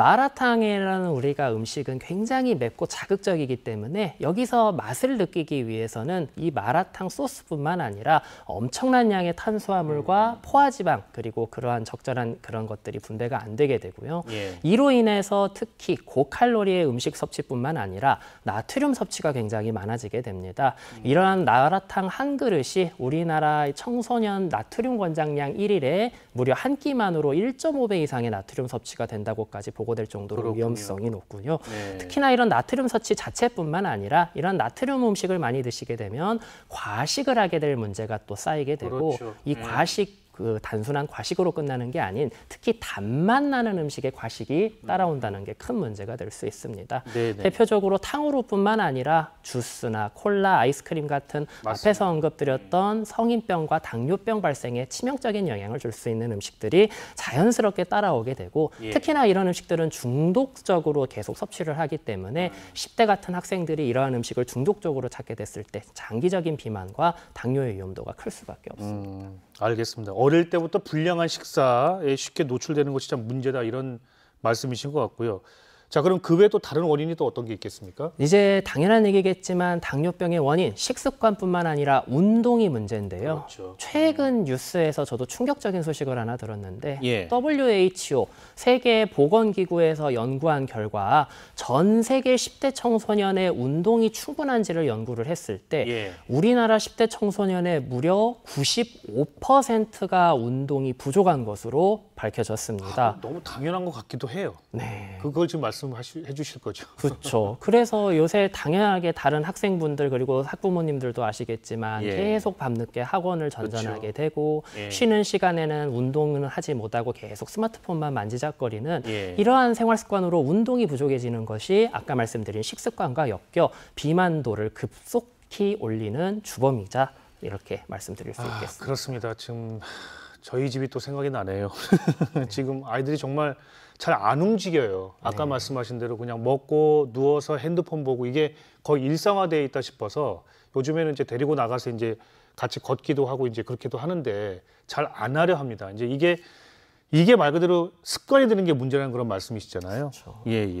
마라탕이라는 우리가 음식은 굉장히 맵고 자극적이기 때문에 여기서 맛을 느끼기 위해서는 이 마라탕 소스뿐만 아니라 엄청난 양의 탄수화물과 음. 포화지방 그리고 그러한 적절한 그런 것들이 분배가 안 되게 되고요. 예. 이로 인해서 특히 고칼로리의 음식 섭취뿐만 아니라 나트륨 섭취가 굉장히 많아지게 됩니다. 음. 이러한 마라탕 한 그릇이 우리나라 청소년 나트륨 권장량 1일에 무려 한 끼만으로 1.5배 이상의 나트륨 섭취가 된다고까지 보고 보고될 정도로 그렇군요. 위험성이 높군요 네. 특히나 이런 나트륨 섭취 자체뿐만 아니라 이런 나트륨 음식을 많이 드시게 되면 과식을 하게 될 문제가 또 쌓이게 되고 그렇죠. 이 네. 과식 그 단순한 과식으로 끝나는 게 아닌 특히 단맛 나는 음식의 과식이 따라온다는 게 큰 문제가 될 수 있습니다. 네네. 대표적으로 탕후루뿐만 아니라 주스나 콜라, 아이스크림 같은 맞습니다. 앞에서 언급드렸던 성인병과 당뇨병 발생에 치명적인 영향을 줄 수 있는 음식들이 자연스럽게 따라오게 되고 예. 특히나 이런 음식들은 중독적으로 계속 섭취를 하기 때문에 음. 10대 같은 학생들이 이러한 음식을 중독적으로 찾게 됐을 때 장기적인 비만과 당뇨의 위험도가 클 수밖에 없습니다. 음, 알겠습니다. 어릴 때부터 불량한 식사에 쉽게 노출되는 것이 참 문제다 이런 말씀이신 것 같고요. 자, 그럼 그 외에 또 다른 원인이 또 어떤 게 있겠습니까? 이제 당연한 얘기겠지만 당뇨병의 원인 식습관뿐만 아니라 운동이 문제인데요. 그렇죠. 최근 뉴스에서 저도 충격적인 소식을 하나 들었는데 예. WHO 세계 보건기구에서 연구한 결과 전 세계 10대 청소년의 운동이 충분한지를 연구를 했을 때 예. 우리나라 10대 청소년의 무려 95%가 운동이 부족한 것으로 밝혀졌습니다. 아, 너무 당연한 것 같기도 해요. 네. 그걸 지금 말씀 말씀해 주실 거죠. 그렇죠. 그래서 요새 당연하게 다른 학생분들 그리고 학부모님들도 아시겠지만 예. 계속 밤늦게 학원을 그렇죠. 전전하게 그쵸. 되고 예. 쉬는 시간에는 운동은 하지 못하고 계속 스마트폰만 만지작거리는 예. 이러한 생활 습관으로 운동이 부족해지는 것이 아까 말씀드린 식습관과 엮여 비만도를 급속히 올리는 주범이자 이렇게 말씀드릴 수 아, 있겠습니다. 그렇습니다. 지금 저희 집이 또 생각이 나네요. 네. 지금 아이들이 정말 잘 안 움직여요. 아까 네. 말씀하신 대로 그냥 먹고 누워서 핸드폰 보고 이게 거의 일상화되어 있다 싶어서 요즘에는 이제 데리고 나가서 이제 같이 걷기도 하고 이제 그렇게도 하는데 잘 안 하려 합니다. 이제 이게 이게 말 그대로 습관이 되는 게 문제라는 그런 말씀이시잖아요. 그렇죠. 예, 예.